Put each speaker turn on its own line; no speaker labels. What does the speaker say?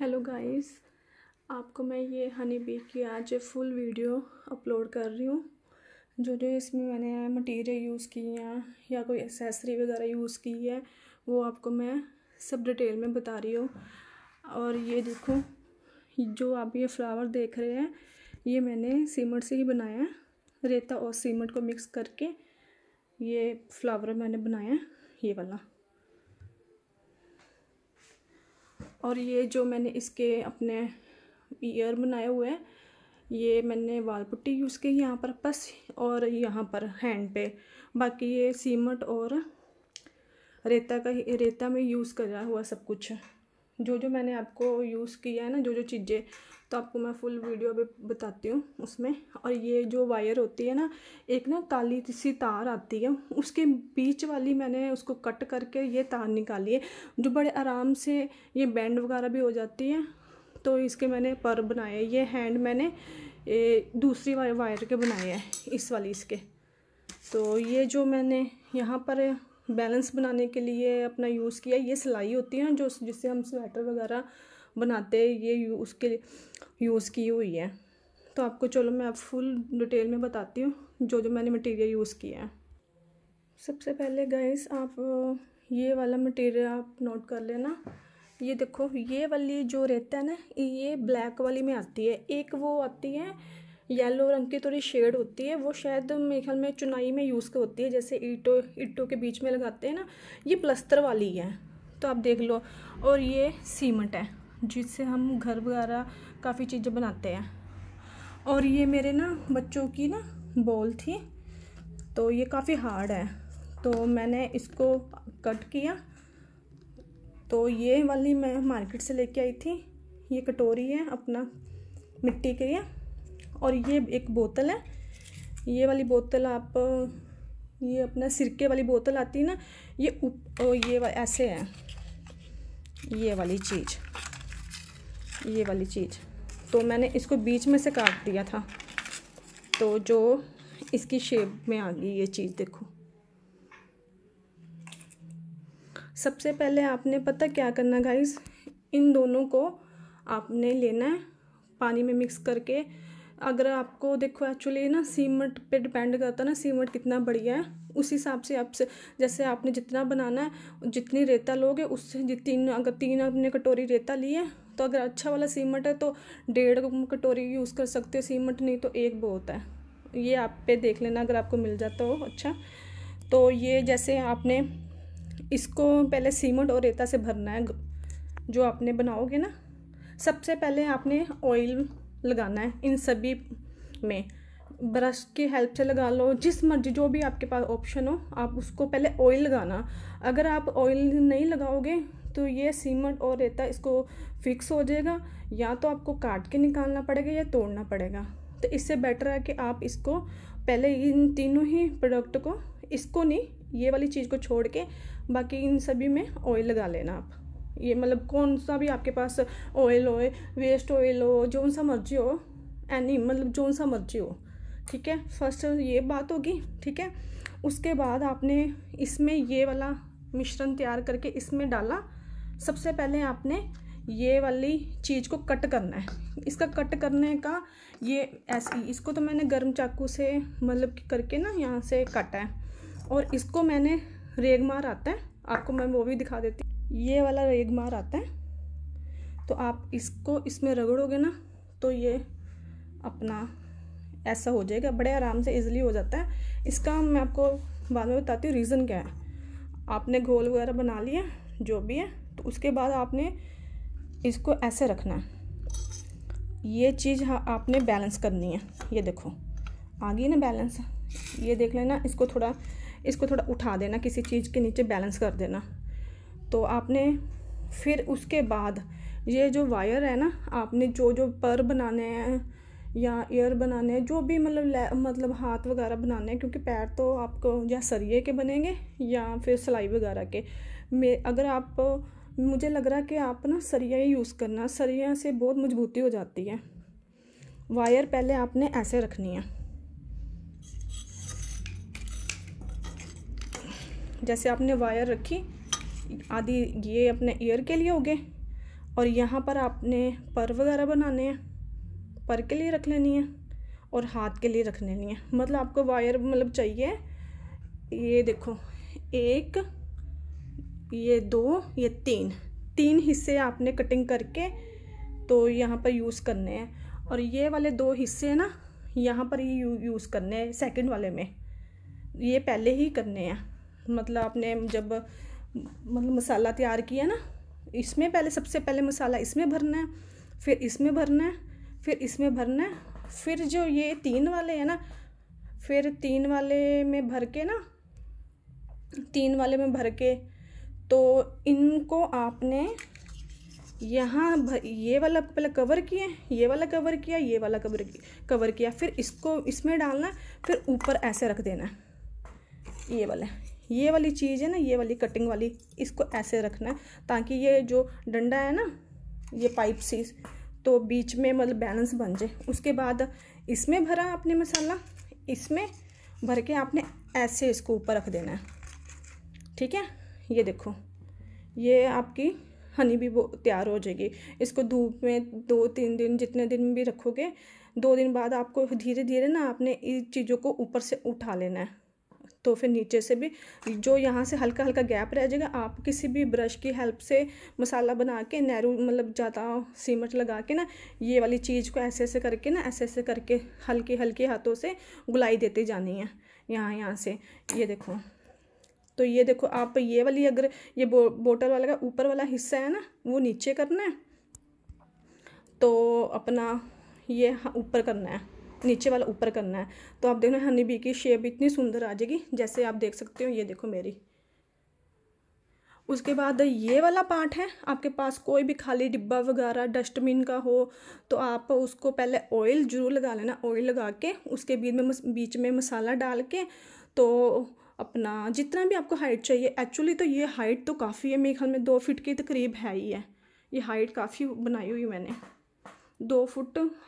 hello guys आपको मैं ये हनी बी की आज फुल वीडियो अपलोड कर रही हूँ जो जो इसमें मैंने मटेरियल यूज़ की है या कोई एसेसरी वगैरह यूज़ की है वो आपको मैं सब डिटेल में बता रही हूँ और ये देखो जो आप ये फ्लावर देख रहे हैं ये मैंने सीमेंट से ही बनाया है रेता और सीमेंट को मिक्स करके ये फ्लावर मैंने बनाया है ये वाला और ये जो मैंने इसके अपने ईयर बनाए हुए हैं ये मैंने वाल पुट्टी यूज़ की यहाँ पर बस और यहाँ पर हैंड पे बाकी ये सीमट और रेता का रेता में यूज़ करा हुआ सब कुछ जो जो मैंने आपको यूज़ किया है ना जो जो चीज़ें तो आपको मैं फुल वीडियो भी बताती हूँ उसमें और ये जो वायर होती है ना एक ना काली सी तार आती है उसके बीच वाली मैंने उसको कट करके ये तार निकाली है जो बड़े आराम से ये बैंड वगैरह भी हो जाती है तो इसके मैंने पर बनाए ये हैंड मैंने ये दूसरी वायर के बनाए हैं इस वाली इसके तो ये जो मैंने यहाँ पर बैलेंस बनाने के लिए अपना यूज़ किया ये सिलाई होती है ना जो जिससे हम स्वेटर वगैरह बनाते हैं ये उसके यूज़ की हुई है तो आपको चलो मैं आप फुल डिटेल में बताती हूँ जो जो मैंने मटेरियल यूज़ किया है सबसे पहले गाइस आप ये वाला मटेरियल आप नोट कर लेना ये देखो ये वाली जो रहता है ना ये ब्लैक वाली में आती है एक वो आती है येलो रंग की थोड़ी शेड होती है वो शायद मेरे ख्याल में चुनाई में यूज़ होती है जैसे ईटो ईटों के बीच में लगाते हैं ना ये प्लस्तर वाली है तो आप देख लो और ये सीमेंट है जिससे हम घर वगैरह काफ़ी चीज़ें बनाते हैं और ये मेरे ना बच्चों की ना बॉल थी तो ये काफ़ी हार्ड है तो मैंने इसको कट किया तो ये वाली मैं मार्केट से लेके आई थी ये कटोरी है अपना मिट्टी के लिए और ये एक बोतल है ये वाली बोतल आप ये अपना सिरके वाली बोतल आती है ना ये उप ये ऐसे है ये वाली चीज़ ये वाली चीज़ तो मैंने इसको बीच में से काट दिया था तो जो इसकी शेप में आ गई ये चीज़ देखो सबसे पहले आपने पता क्या करना गाइस इन दोनों को आपने लेना है पानी में मिक्स करके अगर आपको देखो एक्चुअली ना सीमेंट पे डिपेंड करता है ना सीमेंट कितना बढ़िया है उस हिसाब से आप से जैसे आपने जितना बनाना है जितनी रेता लोगे उससे जितनी अगर तीन आपने कटोरी रेता ली है तो अगर अच्छा वाला सीमेंट है तो डेढ़ कटोरी यूज़ कर सकते हो सीमेंट नहीं तो एक बहुत है ये आप पे देख लेना अगर आपको मिल जाता हो अच्छा तो ये जैसे आपने इसको पहले सीमेंट और रेता से भरना है जो आपने बनाओगे ना सबसे पहले आपने ऑयल लगाना है इन सभी में ब्रश की हेल्प से लगा लो जिस मर्जी जो भी आपके पास ऑप्शन हो आप उसको पहले ऑयल लगाना अगर आप ऑयल नहीं लगाओगे तो ये सीमेंट और रेता इसको फिक्स हो जाएगा या तो आपको काट के निकालना पड़ेगा या तोड़ना पड़ेगा तो इससे बेटर है कि आप इसको पहले इन तीनों ही प्रोडक्ट को इसको नहीं ये वाली चीज़ को छोड़ के बाकी इन सभी में ऑयल लगा लेना आप ये मतलब कौन सा भी आपके पास ऑयल हो वेस्ट ऑयल हो जो सा मर्जी हो एनी मतलब जो सा मर्जी हो ठीक है फर्स्ट ये बात होगी ठीक है उसके बाद आपने इसमें ये वाला मिश्रण तैयार करके इसमें डाला सबसे पहले आपने ये वाली चीज़ को कट करना है इसका कट करने का ये ऐसे इसको तो मैंने गर्म चाकू से मतलब करके ना यहाँ से काटा है और इसको मैंने रेग मार आता है आपको मैं वो भी दिखा देती ये वाला रेगमार आता है तो आप इसको इसमें रगड़ोगे ना तो ये अपना ऐसा हो जाएगा बड़े आराम से इजीली हो जाता है इसका मैं आपको बाद में बताती हूँ रीज़न क्या है आपने घोल वगैरह बना लिया जो भी है तो उसके बाद आपने इसको ऐसे रखना है ये चीज़ हाँ आपने बैलेंस करनी है ये देखो आ गई ना बैलेंस ये देख लेना इसको थोड़ा इसको थोड़ा उठा देना किसी चीज़ के नीचे बैलेंस कर देना तो आपने फिर उसके बाद ये जो वायर है ना आपने जो जो पर बनाने हैं या ईयर बनाने हैं जो भी मतलब मतलब हाथ वगैरह बनाने हैं क्योंकि पैर तो आपको या सरिए के बनेंगे या फिर सिलाई वगैरह के मे अगर आप मुझे लग रहा है कि आप ना सरिया ही यूज़ करना सरिया से बहुत मजबूती हो जाती है वायर पहले आपने ऐसे रखनी है जैसे आपने वायर रखी आदि ये अपने ईयर के लिए हो गए और यहाँ पर आपने पर वगैरह बनाने हैं पर के लिए रख लेनी है और हाथ के लिए रख लेनी है मतलब आपको वायर मतलब चाहिए ये देखो एक ये दो ये तीन तीन हिस्से आपने कटिंग करके तो यहाँ पर यूज़ करने हैं और ये वाले दो हिस्से हैं ना यहाँ पर ही यू, यूज़ करने हैं सेकेंड वाले में ये पहले ही करने हैं मतलब आपने जब मतलब मसाला तैयार किया ना इसमें पहले सबसे पहले मसाला इसमें भरना है फिर इसमें भरना है फिर इसमें भरना है फिर जो ये तीन वाले हैं ना फिर तीन वाले में भर के ना तीन वाले में भर के तो इनको आपने यहाँ ये वाला पहले कवर किए ये वाला कवर किया ये वाला कवर कवर किया फिर इसको इसमें डालना फिर ऊपर ऐसे रख देना ये वाला ये वाली चीज़ है ना ये वाली कटिंग वाली इसको ऐसे रखना है ताकि ये जो डंडा है ना ये पाइप सी तो बीच में मतलब बैलेंस बन जाए उसके बाद इसमें भरा आपने मसाला इसमें भर के आपने ऐसे इसको ऊपर रख देना है ठीक है ये देखो ये आपकी हनी भी वो तैयार हो जाएगी इसको धूप में दो तीन दिन जितने दिन भी रखोगे दो दिन बाद आपको धीरे धीरे ना आपने इन चीज़ों को ऊपर से उठा लेना है तो फिर नीचे से भी जो यहाँ से हल्का हल्का गैप रह जाएगा आप किसी भी ब्रश की हेल्प से मसाला बना के नैरू मतलब ज़्यादा सीमट लगा के ना ये वाली चीज़ को ऐसे ऐसे करके ना ऐसे ऐसे करके हल्के हल्के हाथों से गुलाई देते जानी है यहाँ यहाँ से ये देखो तो ये देखो आप ये वाली अगर ये बो, बोटल वाला का ऊपर वाला हिस्सा है ना वो नीचे करना है तो अपना ये हाँ, ऊपर करना है नीचे वाला ऊपर करना है तो आप देखना हनी बी की शेप इतनी सुंदर आ जाएगी जैसे आप देख सकते हो ये देखो मेरी उसके बाद ये वाला पार्ट है आपके पास कोई भी खाली डिब्बा वगैरह डस्टबिन का हो तो आप उसको पहले ऑयल जरूर लगा लेना ऑयल लगा के उसके बीच में बीच में मसाला डाल के तो अपना जितना भी आपको हाइट चाहिए एक्चुअली तो ये हाइट तो काफ़ी है मेरे ख्याल में दो फिट के तकरीब तो है ही है ये हाइट काफ़ी बनाई हुई मैंने दो फुट